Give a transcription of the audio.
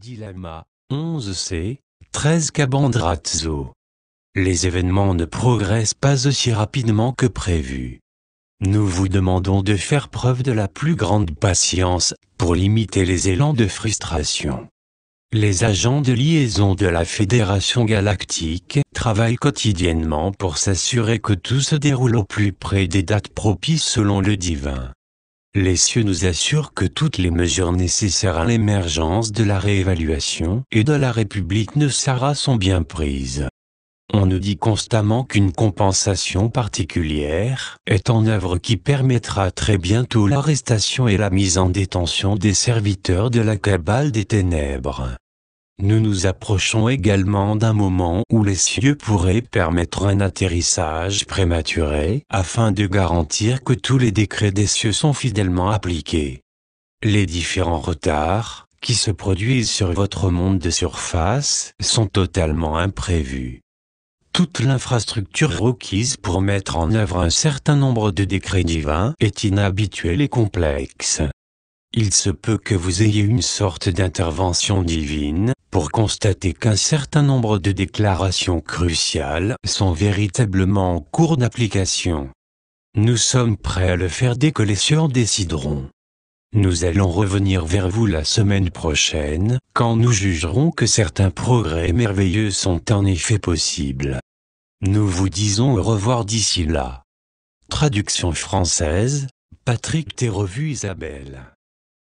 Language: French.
Dilemme 11C, 13 Cabandrazzo. Les événements ne progressent pas aussi rapidement que prévu. Nous vous demandons de faire preuve de la plus grande patience pour limiter les élans de frustration. Les agents de liaison de la Fédération galactique travaillent quotidiennement pour s'assurer que tout se déroule au plus près des dates propices selon le divin. Les cieux nous assurent que toutes les mesures nécessaires à l'émergence de la réévaluation et de la République ne Sarah sont bien prises. On nous dit constamment qu'une compensation particulière est en œuvre qui permettra très bientôt l'arrestation et la mise en détention des serviteurs de la cabale des ténèbres. Nous nous approchons également d'un moment où les cieux pourraient permettre un atterrissage prématuré afin de garantir que tous les décrets des cieux sont fidèlement appliqués. Les différents retards qui se produisent sur votre monde de surface sont totalement imprévus. Toute l'infrastructure requise pour mettre en œuvre un certain nombre de décrets divins est inhabituelle et complexe. Il se peut que vous ayez une sorte d'intervention divine pour constater qu'un certain nombre de déclarations cruciales sont véritablement en cours d'application. Nous sommes prêts à le faire dès que les sieurs décideront. Nous allons revenir vers vous la semaine prochaine, quand nous jugerons que certains progrès merveilleux sont en effet possibles. Nous vous disons au revoir d'ici là. Traduction française, Patrick Revue Isabelle.